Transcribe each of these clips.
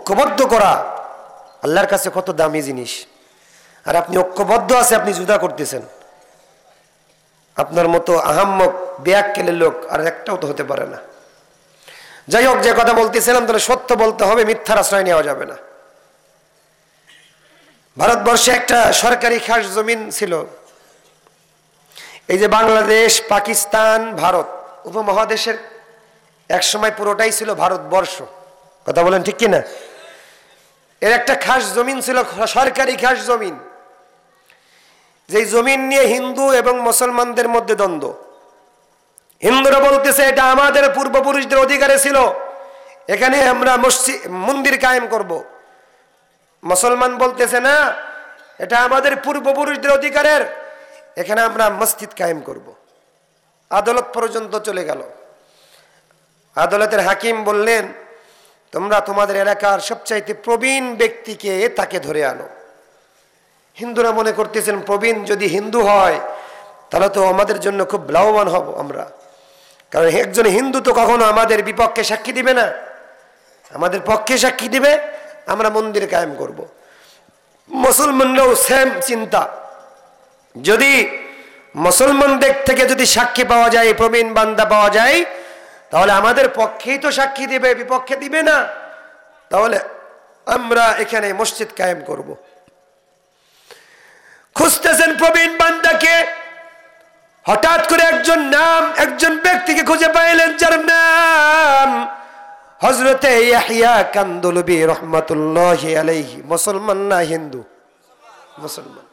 ঐক্যবদ্ধ করা আল্লাহর কাছে কত দামি জিনিস আর আপনি ঐক্যবদ্ধ আছে আপনি জুদা করতেছেন আপনার মতো আহাম্মক ব্যাগ কেলে লোক আর একটাও তো হতে পারে না যাই হোক যে কথা বলতেছিলাম তাহলে সত্য বলতে হবে মিথ্যার আশ্রয় নেওয়া যাবে না ভারতবর্ষে একটা সরকারি খাস জমিন ছিল এই যে বাংলাদেশ পাকিস্তান ভারত উপমহাদেশের এক সময় পুরোটাই ছিল ভারতবর্ষ কথা বলেন ঠিক কিনা এর একটা খাস জমিন ছিল সরকারি খাস জমিন যেই জমিন নিয়ে হিন্দু এবং মুসলমানদের মধ্যে দ্বন্দ্ব হিন্দুরা বলতেছে এটা আমাদের পূর্বপুরুষদের অধিকারে ছিল এখানে আমরা মসজিদ মন্দির কায়েম করব। মুসলমান বলতেছে না এটা আমাদের পূর্বপুরুষদের অধিকারের এখানে আমরা মসজিদ কায়েম করব। আদালত পর্যন্ত চলে গেল আদালতের হাকিম বললেন তোমরা তোমাদের এলাকার সবচাইতে প্রবীণ ব্যক্তিকে তাকে ধরে আনো হিন্দুরা মনে করতেছেন প্রবীণ যদি হিন্দু হয় তাহলে তো আমাদের জন্য খুব লাভবান হব আমরা কারণ একজন হিন্দু তো কখনো আমাদের বিপক্ষে সাক্ষী দিবে না আমাদের পক্ষে সাক্ষী দিবে আমরা মন্দির কায়েম করব। মুসলমানরাও সেম চিন্তা যদি মুসলমানদের থেকে যদি সাক্ষী পাওয়া যায় প্রবীণ বান্দা পাওয়া যায় তাহলে আমাদের পক্ষেই তো সাক্ষী দিবে বিপক্ষে দিবে না তাহলে আমরা এখানে মসজিদ কায়েম করব। খুঁজতেছেন প্রবীণ বান্দাকে হঠাৎ করে একজন নাম একজন ব্যক্তিকে খুঁজে পাইলেন যার নাম হজরতে রহমতুল্লাহ আলাইহি মুসলমান না হিন্দু মুসলমান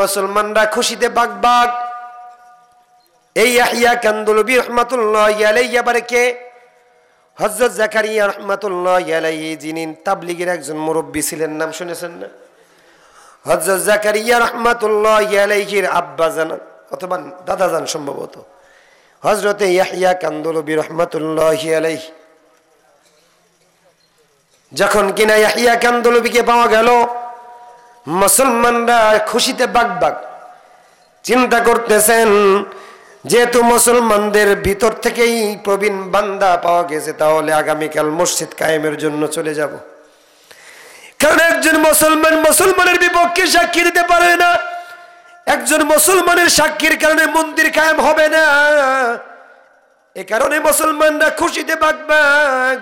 মুসলমানরা খুশিতে বাগ বাঘ এই ইয়াহিয়া কান্দুলবি রহমাতুল্লাহ আলাইহি কে হযরত জাকারিয়া রহমাতুল্লাহ যিনি তাবলিগের একজন মুরব্বী ছিলেন নাম শুনেছেন না হজরত জাকারিয়া রহমাতুল্লাহ আব্বা জানা অথবা দাদা জান সম্ভবত হজরত ইয়াহিয়া কান্দুলবি রহমাতুল্লাহ আলাইহি যখন কিনা ইয়াহিয়া কান্দুলবিকে পাওয়া গেল মুসলমানরা খুশিতে বাগবাগ চিন্তা করতেছেন যেহেতু মুসলমানদের ভিতর থেকেই প্রবীণ বান্দা পাওয়া গেছে তাহলে আগামীকাল মসজিদ কায়েমের জন্য চলে যাব কারণ একজন মুসলমান মুসলমানের বিপক্ষে সাক্ষী দিতে পারে না একজন মুসলমানের সাক্ষীর কারণে মন্দির কায়েম হবে না এ কারণে মুসলমানরা খুশিতে বাগবাগ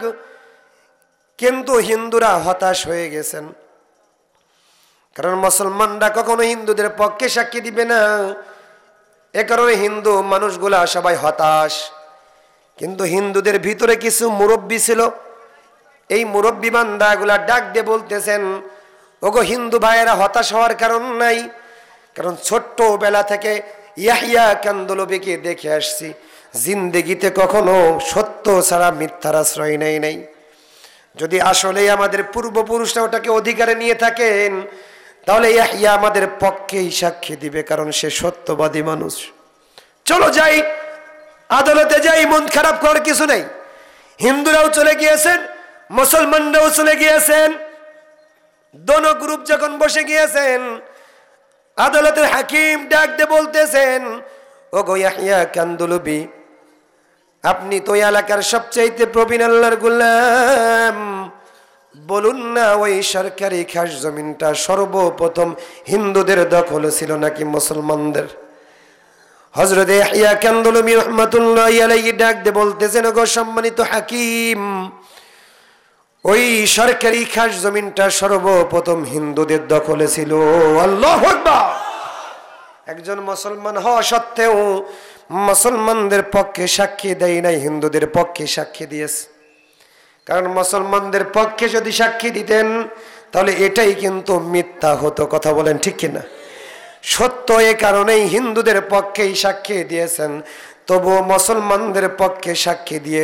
কিন্তু হিন্দুরা হতাশ হয়ে গেছেন কারণ মুসলমানরা কখনো হিন্দুদের পক্ষে সাক্ষী দিবে না এ কারণে হিন্দু মানুষগুলা সবাই হতাশ কিন্তু হিন্দুদের ভিতরে কিছু মুরব্বী ছিল এই মুরব্বী বান্দাগুলা ডাক দিয়ে বলতেছেন ওগো হিন্দু ভাইয়েরা হতাশ হওয়ার কারণ নাই কারণ ছোট্ট বেলা থেকে ইয়াহিয়া কান্দলবিকে দেখে আসছি জিন্দেগিতে কখনো সত্য ছাড়া মিথ্যার আশ্রয় নেই নাই যদি আসলেই আমাদের পূর্বপুরুষরা ওটাকে অধিকারে নিয়ে থাকেন তাহলে ইয়াহিয়া আমাদের পক্ষেই সাক্ষী দিবে কারণ সে সত্যবাদী মানুষ চলো যাই আদালতে যাই মন খারাপ করার কিছু নেই হিন্দুরাও চলে গিয়েছেন মুসলমানরাও চলে গিয়েছেন দোনো গ্রুপ যখন বসে গিয়েছেন আদালতের হাকিম ডাকতে বলতেছেন ও ইয়াহিয়া কান্দুলবি আপনি তো এলাকার সবচাইতে প্রবীণ আল্লাহর গুলাম বলুন না ওই সরকারি খাস জমিনটা সর্বপ্রথম হিন্দুদের দখল ছিল নাকি মুসলমানদের হজরতে ইয়া রহমতুল্লাহ ডাক দে বলতেছেন গো সম্মানিত হাকিম ওই সরকারি খাস জমিনটা সর্বপ্রথম হিন্দুদের দখলে ছিল আল্লাহ একজন মুসলমান হওয়া সত্ত্বেও মুসলমানদের পক্ষে সাক্ষী দেয় নাই হিন্দুদের পক্ষে সাক্ষী দিয়েছে কারণ মুসলমানদের পক্ষে যদি সাক্ষী দিতেন তাহলে এটাই কিন্তু মিথ্যা হতো কথা বলেন ঠিক কিনা সত্য এ কারণেই হিন্দুদের পক্ষেই সাক্ষী দিয়েছেন তবুও মুসলমানদের পক্ষে সাক্ষী দিয়ে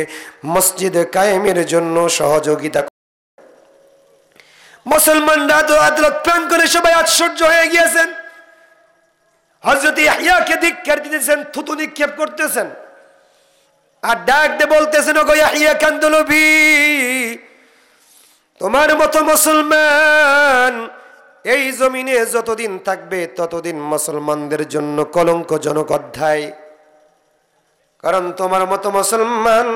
মসজিদে কায়েমের জন্য সহযোগিতা মুসলমানরা তো আদালত প্রাণ করে সবাই আশ্চর্য হয়ে গিয়েছেন হজরত ইয়াকে ধিক্ষার দিতেছেন থুতু নিক্ষেপ করতেছেন আর ডাক দে বলতেছেন কান্দুলবি তোমার মতো মুসলমান এই জমিনে যতদিন থাকবে ততদিন মুসলমানদের জন্য কলঙ্কজনক অধ্যায় কারণ তোমার মতো মুসলমান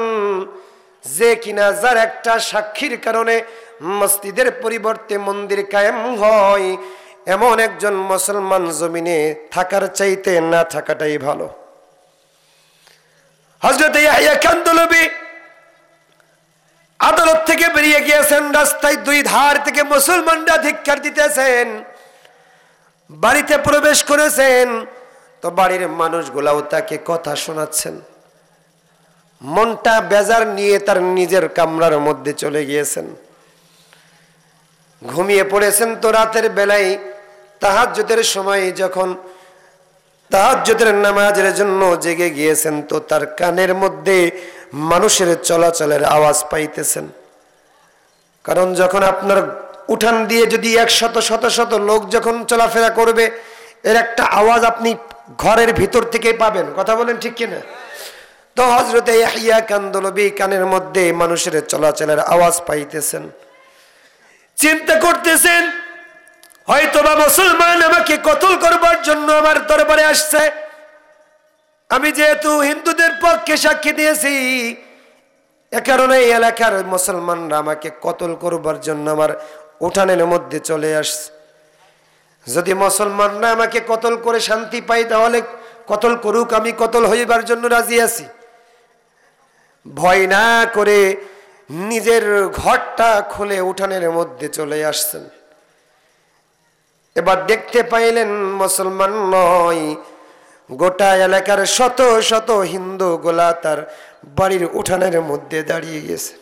যে কিনা যার একটা সাক্ষীর কারণে মসজিদের পরিবর্তে মন্দির কায়েম হয় এমন একজন মুসলমান জমিনে থাকার চাইতে না থাকাটাই ভালো হজরত ইয়াহিয়া খানদলবি আদালত থেকে বেরিয়ে গিয়েছেন রাস্তায় দুই ধার থেকে মুসলমানরা ধিক্ষার দিতেছেন বাড়িতে প্রবেশ করেছেন তো বাড়ির মানুষগুলাও তাকে কথা শোনাচ্ছেন মনটা বেজার নিয়ে তার নিজের কামরার মধ্যে চলে গিয়েছেন ঘুমিয়ে পড়েছেন তো রাতের বেলায় তাহাজ্যতের সময় যখন তাহাজ্যদের নামাজের জন্য জেগে গিয়েছেন তো তার কানের মধ্যে মানুষের চলাচলের আওয়াজ পাইতেছেন কারণ যখন আপনার উঠান দিয়ে যদি এক শত শত শত লোক যখন চলাফেরা করবে এর একটা আওয়াজ আপনি ঘরের ভিতর থেকে পাবেন কথা বলেন ঠিক কিনা তো হজরতে ইয়াহিয়া কান্দলবি কানের মধ্যে মানুষের চলাচলের আওয়াজ পাইতেছেন চিন্তা করতেছেন হয়তোবা মুসলমান আমাকে কতল করবার জন্য আমার দরবারে আসছে আমি যেহেতু হিন্দুদের পক্ষে সাক্ষী দিয়েছি এ কারণে এই এলাকার মুসলমানরা আমাকে কতল করবার জন্য আমার উঠানের মধ্যে চলে আসছে যদি মুসলমানরা আমাকে কতল করে শান্তি পাই তাহলে কতল করুক আমি কতল হইবার জন্য রাজি আছি ভয় না করে নিজের ঘরটা খুলে উঠানের মধ্যে চলে আসছেন এবার দেখতে পাইলেন মুসলমান নয় গোটা এলাকার শত শত হিন্দু গোলা তার বাড়ির উঠানের মধ্যে দাঁড়িয়ে গেছে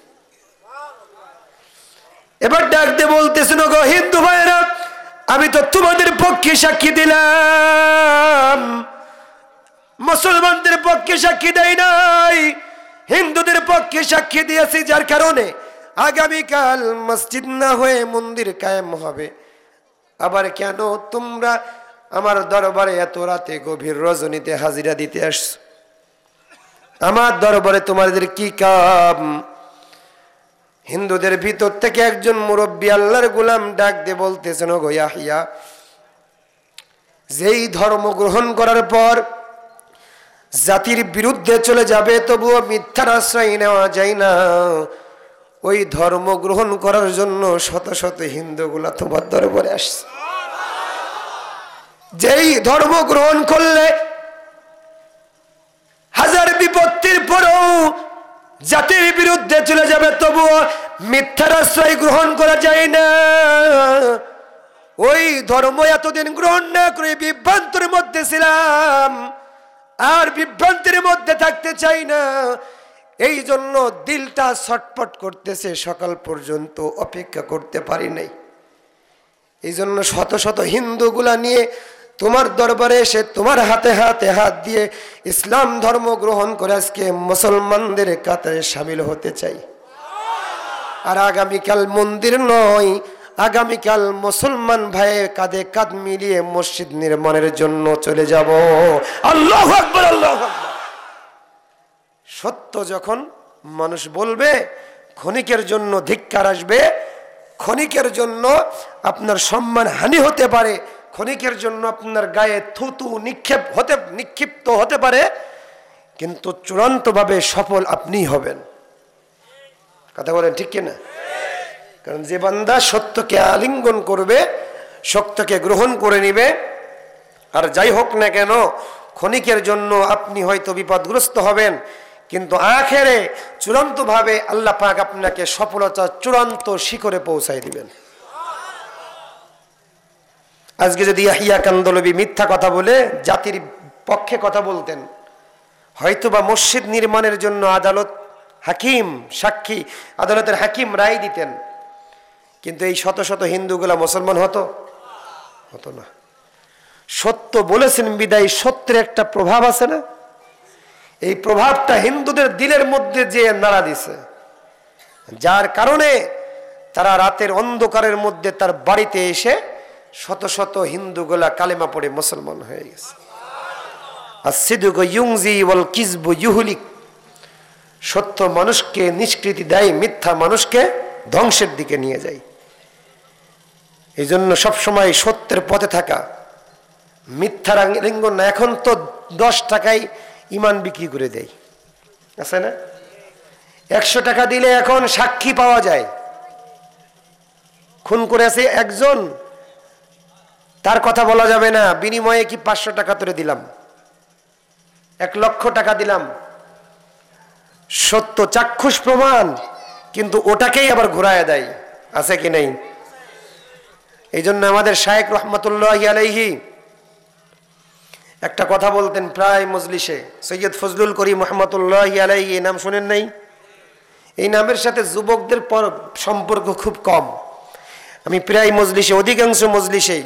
এবার ডাকতে বলতেছিল গো হিন্দু ভাইরা আমি তো তোমাদের পক্ষে সাক্ষী দিলাম মুসলমানদের পক্ষে সাক্ষী দেয় নাই হিন্দুদের পক্ষে সাক্ষী দিয়েছি যার কারণে আগামীকাল মসজিদ না হয়ে মন্দির কায়েম হবে আবার কেন তোমরা আমার দরবারে এত রাতে গভীর রজনীতে হাজিরা দিতে আস আমার দরবারে তোমাদের কি কাম হিন্দুদের ভিতর থেকে একজন মুরব্বী আল্লাহর গুলাম ডাক দিয়ে বলতেছেন গোয়াহিয়া যেই ধর্ম গ্রহণ করার পর জাতির বিরুদ্ধে চলে যাবে তবুও মিথ্যার আশ্রয় নেওয়া যায় না ওই ধর্ম গ্রহণ করার জন্য শত শত হিন্দুগুলা তোমার দরবারে আসছে যেই ধর্ম গ্রহণ করলে হাজার বিপত্তির পরেও জাতির বিরুদ্ধে চলে যাবে তবুও মিথ্যার আশ্রয় গ্রহণ করা যায় না ওই ধর্ম এতদিন গ্রহণ না করে বিভ্রান্তের মধ্যে ছিলাম আর বিভ্রান্তির মধ্যে থাকতে চাই না এই জন্য দিলটা ছটপট করতেছে সকাল পর্যন্ত অপেক্ষা করতে পারি নাই এই জন্য শত শত হিন্দুগুলা নিয়ে তোমার দরবারে এসে তোমার হাতে হাতে হাত দিয়ে ইসলাম ধর্ম গ্রহণ করে আজকে মুসলমানদের কাতারে সামিল হতে চাই আর আগামীকাল মন্দির নয় আগামীকাল মুসলমান ভাইয়ের কাঁধে কাঁধ মিলিয়ে মসজিদ নির্মাণের জন্য চলে যাব আল্লাহ আল্লাহ আকবর সত্য যখন মানুষ বলবে ক্ষণিকের জন্য ধিক্ষার আসবে ক্ষণিকের জন্য আপনার সম্মান হানি হতে পারে ক্ষণিকের জন্য আপনার গায়ে থুতু নিক্ষেপ হতে নিক্ষিপ্ত হতে পারে কিন্তু চূড়ান্তভাবে সফল আপনিই হবেন কথা বলেন ঠিক কিনা কারণ যে বান্দা সত্যকে আলিঙ্গন করবে সত্যকে গ্রহণ করে নিবে আর যাই হোক না কেন ক্ষণিকের জন্য আপনি হয়তো বিপদগ্রস্ত হবেন কিন্তু আখেরে চূড়ান্তভাবে আল্লাহ পাক আপনাকে সফলতা চূড়ান্ত শিখরে পৌঁছাই দিবেন আজকে যদি ইয়াহিয়া কান্দলবি মিথ্যা কথা বলে জাতির পক্ষে কথা বলতেন হয়তোবা মসজিদ নির্মাণের জন্য আদালত হাকিম সাক্ষী আদালতের হাকিম রায় দিতেন কিন্তু এই শত শত হিন্দুগুলা মুসলমান হতো হতো না সত্য বলেছেন বিদায় সত্যের একটা প্রভাব আছে না এই প্রভাবটা হিন্দুদের দিলের মধ্যে যে নাড়া দিছে যার কারণে তারা রাতের অন্ধকারের মধ্যে তার বাড়িতে এসে শত শত হিন্দুগুলা কালেমা পড়ে মুসলমান হয়ে গেছে আর সিদুগ ইউংজি ইহুলিক সত্য মানুষকে নিষ্কৃতি দেয় মিথ্যা মানুষকে ধ্বংসের দিকে নিয়ে যায় এই জন্য সবসময় সত্যের পথে থাকা মিথ্যা লিঙ্গন এখন তো দশ টাকায় ইমান বিক্রি করে দেয় আছে না একশো টাকা দিলে এখন সাক্ষী পাওয়া যায় খুন করে আছে একজন তার কথা বলা যাবে না বিনিময়ে কি পাঁচশো টাকা তুলে দিলাম এক লক্ষ টাকা দিলাম সত্য চাক্ষুষ প্রমাণ কিন্তু ওটাকেই আবার ঘুরায় দেয় আছে কি নেই এই জন্য আমাদের শায়েক রহমতুল্লাহ আলাইহি একটা কথা বলতেন প্রায় মজলিসে সৈয়দ ফজলুল করিম মোহাম্মতুল্লাহ আলাই এই নাম শোনেন নাই এই নামের সাথে যুবকদের পর সম্পর্ক খুব কম আমি প্রায় মজলিসে অধিকাংশ মজলিসে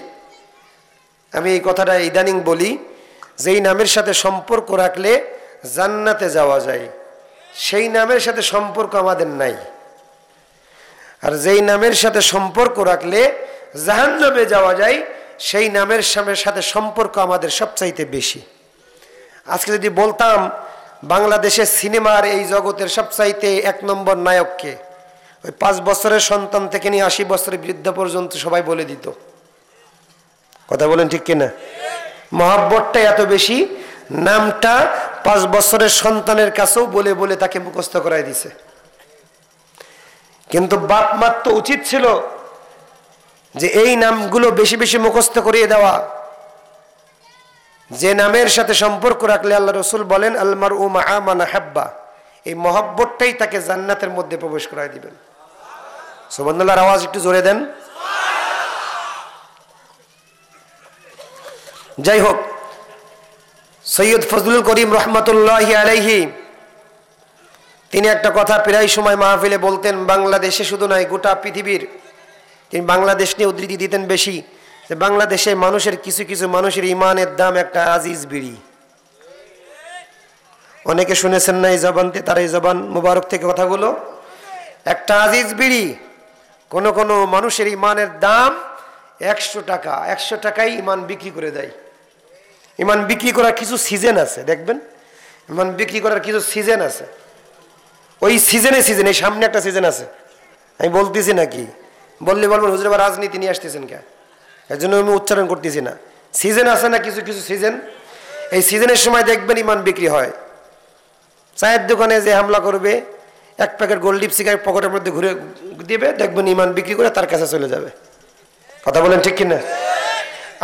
আমি এই কথাটা ইদানিং বলি যেই নামের সাথে সম্পর্ক রাখলে জান্নাতে যাওয়া যায় সেই নামের সাথে সম্পর্ক আমাদের নাই আর যেই নামের সাথে সম্পর্ক রাখলে জাহান্নবে যাওয়া যায় সেই নামের সাথে সম্পর্ক আমাদের সবচাইতে বেশি আজকে যদি বলতাম বাংলাদেশের সিনেমার এই জগতের সবচাইতে এক নম্বর নায়ককে ওই পাঁচ বছরের সন্তান থেকে নিয়ে আশি বছরের বৃদ্ধ পর্যন্ত সবাই বলে দিত কথা বলেন ঠিক কিনা মহাব্বতটা এত বেশি নামটা পাঁচ বছরের সন্তানের কাছেও বলে বলে তাকে মুখস্থ করাই দিছে কিন্তু বাপ মাত্র উচিত ছিল যে এই নামগুলো বেশি বেশি মুখস্থ করিয়ে দেওয়া যে নামের সাথে সম্পর্ক রাখলে আল্লাহ রসুল বলেন আলমার উমা আমানা হাব্বা এই মহব্বতটাই তাকে জান্নাতের মধ্যে প্রবেশ করায় দিবেন সুবন্ধুল্লাহর আওয়াজ একটু জোরে দেন যাই হোক সৈয়দ ফজলুল করিম রহমতুল্লাহ আলহি তিনি একটা কথা প্রায় সময় মাহফিলে বলতেন বাংলাদেশে শুধু নয় গোটা পৃথিবীর তিনি বাংলাদেশ নিয়ে উদ্ধৃতি দিতেন বেশি যে বাংলাদেশে মানুষের কিছু কিছু মানুষের ইমানের দাম একটা আজিজ বিড়ি অনেকে শুনেছেন না এই জবানতে তার এই জবান মুবারক থেকে কথাগুলো একটা আজিজ বিড়ি কোনো কোনো মানুষের ইমানের দাম একশো টাকা একশো টাকায় ইমান বিক্রি করে দেয় ইমান বিক্রি করার কিছু সিজন আছে দেখবেন ইমান বিক্রি করার কিছু সিজন আছে ওই সিজনে সিজনে সামনে একটা সিজন আছে আমি বলতেছি নাকি বললে বলবেন হুজুর আবার রাজনীতি নিয়ে আসতেছেন কে এর জন্য আমি উচ্চারণ করতেছি না সিজন আছে না কিছু কিছু সিজন এই সিজনের সময় দেখবেন ইমান বিক্রি হয় চায়ের দোকানে যে হামলা করবে এক প্যাকেট গোল্ডিপ সিগারেট পকেটের মধ্যে ঘুরে দেবে দেখবেন ইমান বিক্রি করে তার কাছে চলে যাবে কথা বলেন ঠিক কিনা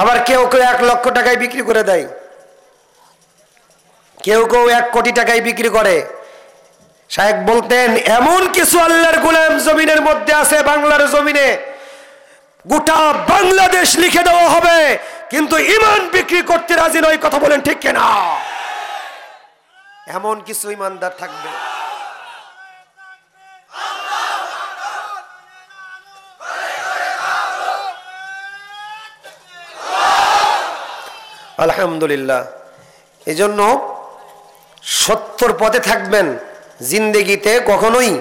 আবার কেউ কেউ এক লক্ষ টাকায় বিক্রি করে দেয় কেউ কেউ এক কোটি টাকায় বিক্রি করে সাহেব বলতেন এমন কিছু আল্লাহর গুলাম জমিনের মধ্যে আছে বাংলার জমিনে গোটা বাংলাদেশ লিখে দেওয়া হবে কিন্তু ইমান বিক্রি করতে রাজি নয় কথা বলেন ঠিক কেনা এমন কিছু ইমানদার থাকবে আলহামদুলিল্লাহ এজন্য সত্যর পথে থাকবেন জিন্দেগিতে কখনোই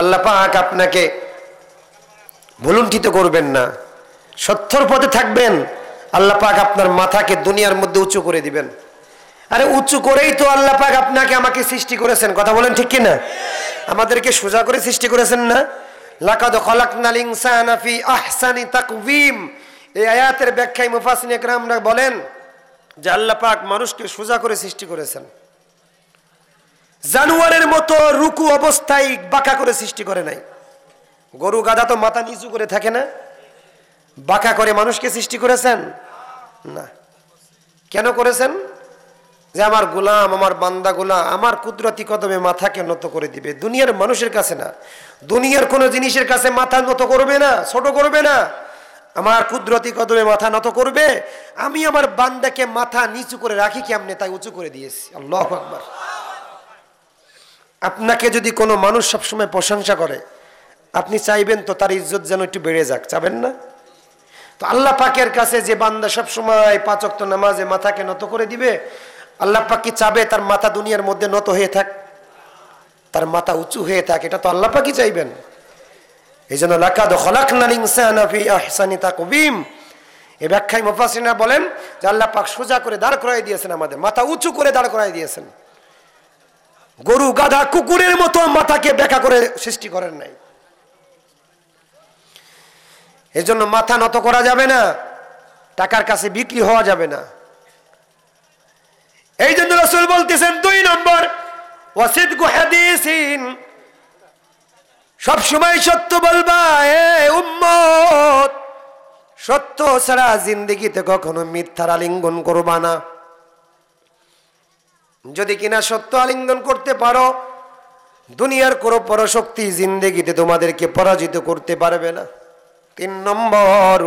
আল্লাহ পাক আপনাকে ভুলুণ্ঠিত করবেন না সত্যর পথে থাকবেন আল্লাহ পাক আপনার মাথাকে দুনিয়ার মধ্যে উঁচু করে দিবেন আরে উঁচু করেই তো আল্লাহ পাক আপনাকে আমাকে সৃষ্টি করেছেন কথা বলেন ঠিক কিনা আমাদেরকে সোজা করে সৃষ্টি করেছেন না লাকাদ খলাকনাল ইনসানা ফি আহসানি তাকওয়িম এই আয়াতের ব্যাখ্যায় মুফাসসিন একরামরা বলেন যে আল্লাহ পাক মানুষকে সোজা করে সৃষ্টি করেছেন জানুয়ারের মতো রুকু অবস্থায় বাঁকা করে সৃষ্টি করে নাই গরু গাধা তো মাথা নিচু করে থাকে না বাঁকা করে মানুষকে সৃষ্টি করেছেন না কেন করেছেন যে আমার গোলাম আমার বান্দা গোলাম আমার কুদরতি কদমে মাথাকে নত করে দিবে দুনিয়ার মানুষের কাছে না দুনিয়ার কোনো জিনিসের কাছে মাথা নত করবে না ছোট করবে না আমার কুদরতি কদমে মাথা নত করবে আমি আমার বান্দাকে মাথা নিচু করে রাখি কেমনে তাই উঁচু করে দিয়েছি আল্লাহ আকবর আপনাকে যদি কোনো মানুষ সবসময় প্রশংসা করে আপনি চাইবেন তো তার ইজ্জত যেন একটু বেড়ে যাক চাবেন না তো আল্লাহ পাকের কাছে যে বান্দা সবসময় পাচক্ত নামাজে মাথাকে নত করে দিবে আল্লাহ পাক কি চাবে তার মাথা দুনিয়ার মধ্যে নত হয়ে থাক তার মাথা উঁচু হয়ে থাক এটা তো আল্লাহ পাকি চাইবেন এই জন্য লাকাদ ফি আহসানি তাকবিম এ ব্যাখ্যায় মোফাসিনা বলেন যে আল্লাহ পাক সোজা করে দাঁড় করাই দিয়েছেন আমাদের মাথা উঁচু করে দাঁড় করাই দিয়েছেন গরু গাধা কুকুরের মতো মাথাকে ব্যাখ্যা করে সৃষ্টি করেন নাই এজন্য মাথা নত করা যাবে না টাকার কাছে বিক্রি হওয়া যাবে না এই জন্য রসুল বলতেছেন দুই নম্বর ওয়াসিদ সব সময় সত্য বলবা এ উম্মত সত্য ছাড়া জিন্দিগিতে কখনো মিথ্যার আলিঙ্গন করবা না যদি কিনা সত্য আলিঙ্গন করতে পারো দুনিয়ার কোনো পরশক্তি জিন্দেগিতে তোমাদেরকে পরাজিত করতে পারবে না তিন নম্বর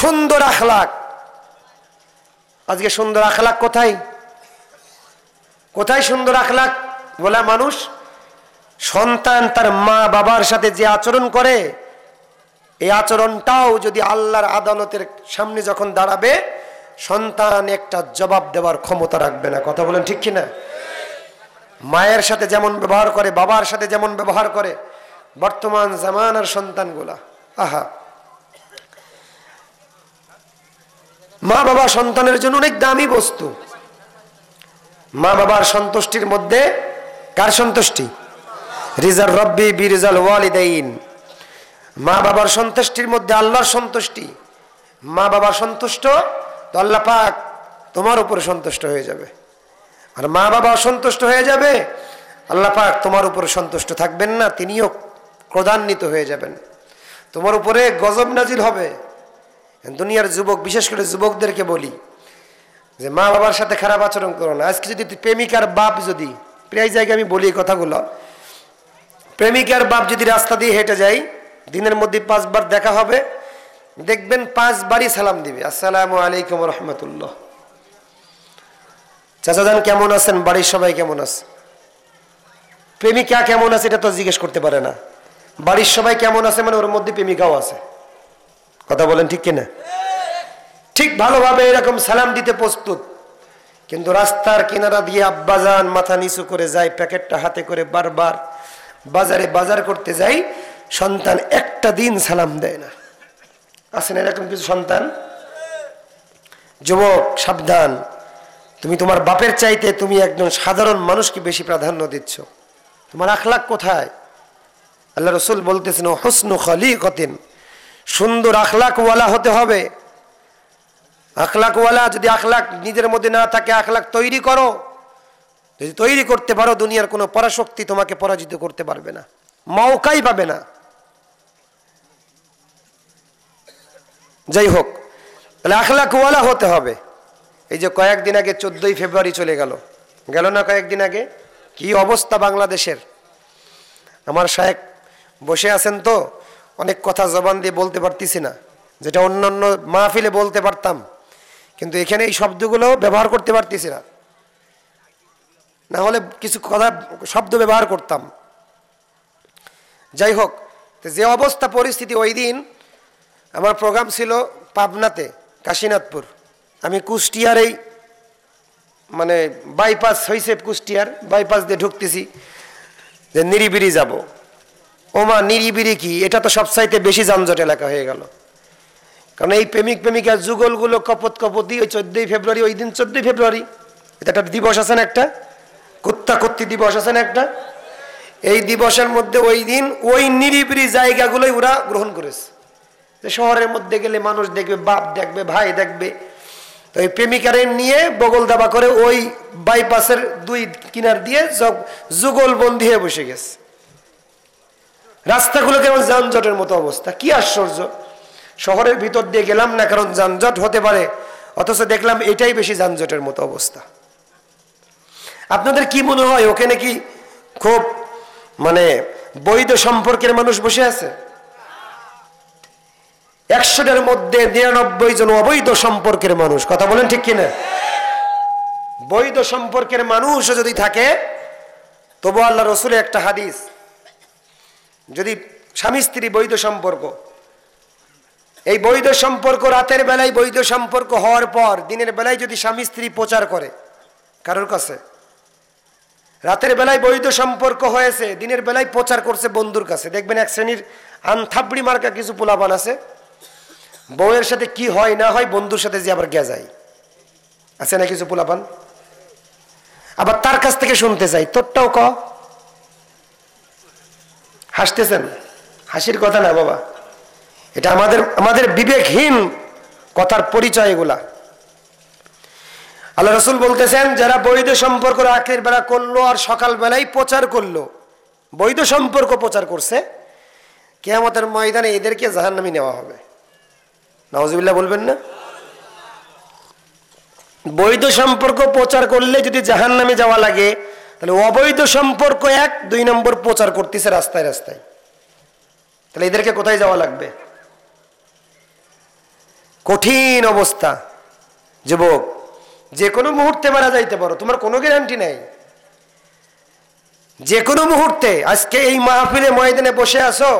সুন্দর আখলাক আজকে সুন্দর আখলাক কোথায় কোথায় সুন্দর আখলাক বলা মানুষ সন্তান তার মা বাবার সাথে যে আচরণ করে এই আচরণটাও যদি আল্লাহর আদালতের সামনে যখন দাঁড়াবে সন্তান একটা জবাব দেওয়ার ক্ষমতা রাখবে না কথা বলেন ঠিক কিনা মায়ের সাথে যেমন ব্যবহার করে বাবার সাথে যেমন ব্যবহার করে বর্তমান জামানার সন্তানগুলা আহা মা বাবা সন্তানের জন্য অনেক দামি বস্তু মা বাবার সন্তুষ্টির মধ্যে কার সন্তুষ্টি রিজাল রব্বি বি রিজাল ওয়ালিদাইন মা বাবার সন্তুষ্টির মধ্যে আল্লাহর সন্তুষ্টি মা বাবা সন্তুষ্ট তো আল্লাহ পাক তোমার উপরে সন্তুষ্ট হয়ে যাবে আর মা বাবা অসন্তুষ্ট হয়ে যাবে আল্লাহ পাক তোমার উপরে সন্তুষ্ট থাকবেন না তিনিও ক্রদান্বিত হয়ে যাবেন তোমার উপরে গজব নাজিল হবে দুনিয়ার যুবক বিশেষ করে যুবকদেরকে বলি যে মা বাবার সাথে খারাপ আচরণ করো না আজকে যদি প্রেমিকার বাপ যদি প্রায় জায়গায় আমি বলি কথাগুলো প্রেমিকার বাপ যদি রাস্তা দিয়ে হেঁটে যায় দিনের মধ্যে পাঁচবার দেখা হবে দেখবেন পাঁচবারই সালাম দিবে আসসালাম আলাইকুম রহমতুল্লাহ চাচাজান কেমন আছেন বাড়ির সবাই কেমন আছে প্রেমিকা কেমন আছে এটা তো জিজ্ঞেস করতে পারে না বাড়ির সবাই কেমন আছে মানে ওর মধ্যে প্রেমিকাও আছে কথা বলেন ঠিক কিনা ঠিক ভালোভাবে এরকম সালাম দিতে প্রস্তুত কিন্তু রাস্তার কিনারা দিয়ে যান মাথা নিচু করে যায় প্যাকেটটা হাতে করে বারবার বাজারে বাজার করতে যাই সন্তান একটা দিন সালাম দেয় না আসেন এরকম কিছু সন্তান যুবক সাবধান তুমি তোমার বাপের চাইতে তুমি একজন সাধারণ মানুষকে বেশি প্রাধান্য দিচ্ছ তোমার আখলাক কোথায় আল্লাহ রসুল বলতেছেন হসন খলি কতিন সুন্দর আখলাকওয়ালা হতে হবে আখলাকওয়ালা যদি আখলাক নিজের মধ্যে না থাকে আখলাক তৈরি করো যদি তৈরি করতে পারো দুনিয়ার কোনো পরাশক্তি তোমাকে পরাজিত করতে পারবে না মৌকাই পাবে না যাই হোক তাহলে আখলাকওয়ালা হতে হবে এই যে কয়েকদিন আগে চোদ্দই ফেব্রুয়ারি চলে গেল গেল না কয়েকদিন আগে কি অবস্থা বাংলাদেশের আমার সাহেব বসে আছেন তো অনেক কথা জবান দিয়ে বলতে পারতেছি না যেটা অন্যান্য মাহফিলে বলতে পারতাম কিন্তু এখানে এই শব্দগুলো ব্যবহার করতে পারতেছি না না হলে কিছু কথা শব্দ ব্যবহার করতাম যাই হোক যে অবস্থা পরিস্থিতি ওই দিন আমার প্রোগ্রাম ছিল পাবনাতে কাশীনাথপুর আমি মানে কুষ্টিয়ার এই মানে বাইপাস হয়েছে কুষ্টিয়ার বাইপাস দিয়ে ঢুকতেছি যে নিরিবিড়ি যাব। ওমা নিরিবিড়ি কি এটা তো সবসাইতে বেশি যানজট এলাকা হয়ে গেল কারণ এই প্রেমিক প্রেমিকার যুগলগুলো কপত কপতি ওই চোদ্দই ফেব্রুয়ারি ওই দিন চোদ্দই ফেব্রুয়ারি এটা একটা দিবস আছেন একটা কুত্তা কুত্তি দিবস আছেন একটা এই দিবসের মধ্যে ওই দিন ওই নিরিবিড়ি জায়গাগুলোই ওরা গ্রহণ করেছে শহরের মধ্যে গেলে মানুষ দেখবে বাপ দেখবে ভাই দেখবে তো ওই প্রেমিকারে নিয়ে বগল দাবা করে ওই বাইপাসের দুই কিনার দিয়ে যুগল যুগলবন্দি হয়ে বসে গেছে রাস্তাগুলো কেমন যানজটের মতো অবস্থা কি আশ্চর্য শহরের ভিতর দিয়ে গেলাম না কারণ যানজট হতে পারে অথচ দেখলাম এটাই বেশি যানজটের মতো অবস্থা আপনাদের কি মনে হয় ওখানে কি খুব মানে বৈধ সম্পর্কের মানুষ বসে আছে একশোটার মধ্যে নিরানব্বই জন অবৈধ সম্পর্কের মানুষ কথা বলেন ঠিক কিনা বৈধ সম্পর্কের মানুষও যদি থাকে তবু আল্লাহ রসুলের একটা হাদিস যদি স্বামী স্ত্রী বৈধ সম্পর্ক এই বৈধ সম্পর্ক রাতের বেলায় বৈধ সম্পর্ক হওয়ার পর দিনের বেলায় যদি স্বামী স্ত্রী প্রচার করে কারোর কাছে রাতের বেলায় বৈধ সম্পর্ক হয়েছে দিনের বেলায় প্রচার করছে বন্ধুর কাছে দেখবেন এক শ্রেণীর আনথাবড়ি মার্কা কিছু পোলাপান আছে বউয়ের সাথে কি হয় না হয় বন্ধুর সাথে যে আবার যায় আছে না কিছু পোলাপান আবার তার কাছ থেকে শুনতে চাই তোরটাও ক হাসতেছেন হাসির কথা না বাবা এটা আমাদের আমাদের বিবেকহীন কথার পরিচয় এগুলা আল্লাহ রসুল বলতেছেন যারা বৈধ সম্পর্ক রাখের বেলা করলো আর সকালবেলাই প্রচার করলো বৈধ সম্পর্ক প্রচার করছে কেয়ামতের ময়দানে এদেরকে জাহান্নামি নেওয়া হবে নওয়াজবিল্লা বলবেন না বৈধ সম্পর্ক প্রচার করলে যদি জাহান নামে যাওয়া লাগে তাহলে অবৈধ সম্পর্ক এক দুই নম্বর প্রচার করতেছে রাস্তায় রাস্তায় তাহলে এদেরকে কোথায় যাওয়া লাগবে কঠিন অবস্থা যুবক যে কোনো মুহূর্তে মারা যাইতে পারো তোমার কোনো গ্যারান্টি নাই যে কোনো মুহূর্তে আজকে এই মাহফিলে ময়দানে বসে আসো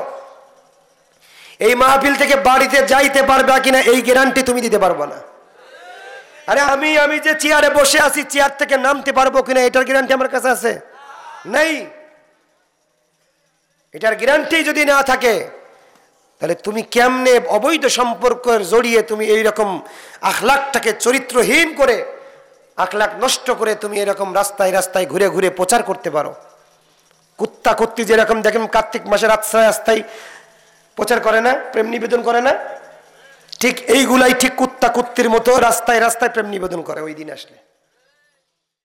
এই মাহফিল থেকে বাড়িতে যাইতে পারবে কিনা এই গ্যারান্টি তুমি দিতে পারবো না আরে আমি আমি যে চেয়ারে বসে আছি চেয়ার থেকে নামতে পারবো কিনা এটার গ্যারান্টি আমার কাছে আছে নেই এটার গ্যারান্টি যদি না থাকে তাহলে তুমি কেমনে অবৈধ সম্পর্কের জড়িয়ে তুমি এই রকম আখলাখটাকে চরিত্রহীন করে আখলাখ নষ্ট করে তুমি এরকম রাস্তায় রাস্তায় ঘুরে ঘুরে প্রচার করতে পারো কুত্তা কুত্তি যেরকম দেখেন কার্তিক মাসের রাস্তায় রাস্তায় প্রচার করে না প্রেম নিবেদন করে না ঠিক এইগুলাই ঠিক কুত্তা কুত্তির মতো রাস্তায় রাস্তায় প্রেম নিবেদন করে ওই দিন আসলে